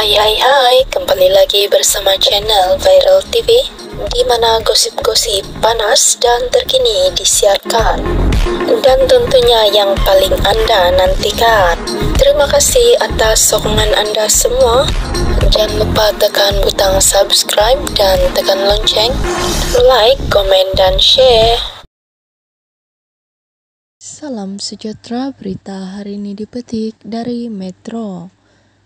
Hai hai hai, kembali lagi bersama channel Viral TV di mana gosip-gosip panas dan terkini disiarkan dan tentunya yang paling Anda nantikan. Terima kasih atas sokongan Anda semua. Jangan lupa tekan butang subscribe dan tekan lonceng, like, komen, dan share. Salam sejahtera berita hari ini dipetik dari Metro.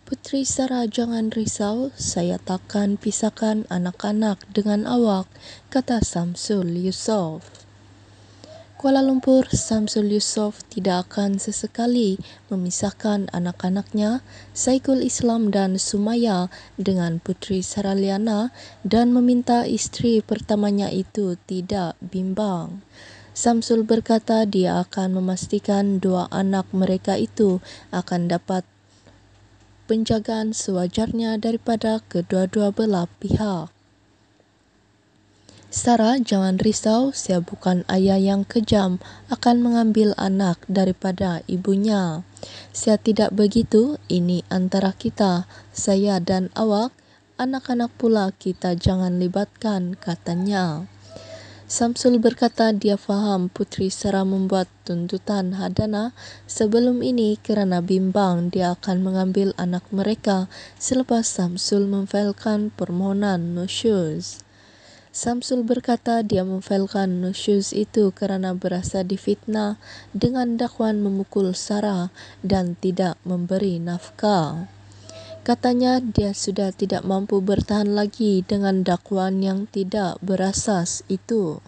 Putri Sarah jangan risau, saya takkan pisahkan anak-anak dengan awak, kata Samsul Yusof. Kuala Lumpur, Samsul Yusof tidak akan sesekali memisahkan anak-anaknya, Saikul Islam dan Sumaya dengan Putri Sarah Liana dan meminta istri pertamanya itu tidak bimbang. Samsul berkata dia akan memastikan dua anak mereka itu akan dapat penjagaan sewajarnya daripada kedua-dua belah pihak. Sarah, jangan risau, saya bukan ayah yang kejam akan mengambil anak daripada ibunya. Saya tidak begitu, ini antara kita, saya dan awak, anak-anak pula kita jangan libatkan, katanya. Samsul berkata dia faham putri Sarah membuat tuntutan Hadana sebelum ini kerana bimbang dia akan mengambil anak mereka selepas Samsul memfailkan permohonan Nusyuz. Samsul berkata dia memfailkan Nusyuz itu kerana berasa difitnah dengan dakwaan memukul Sarah dan tidak memberi nafkah. Katanya dia sudah tidak mampu bertahan lagi dengan dakwaan yang tidak berasas itu.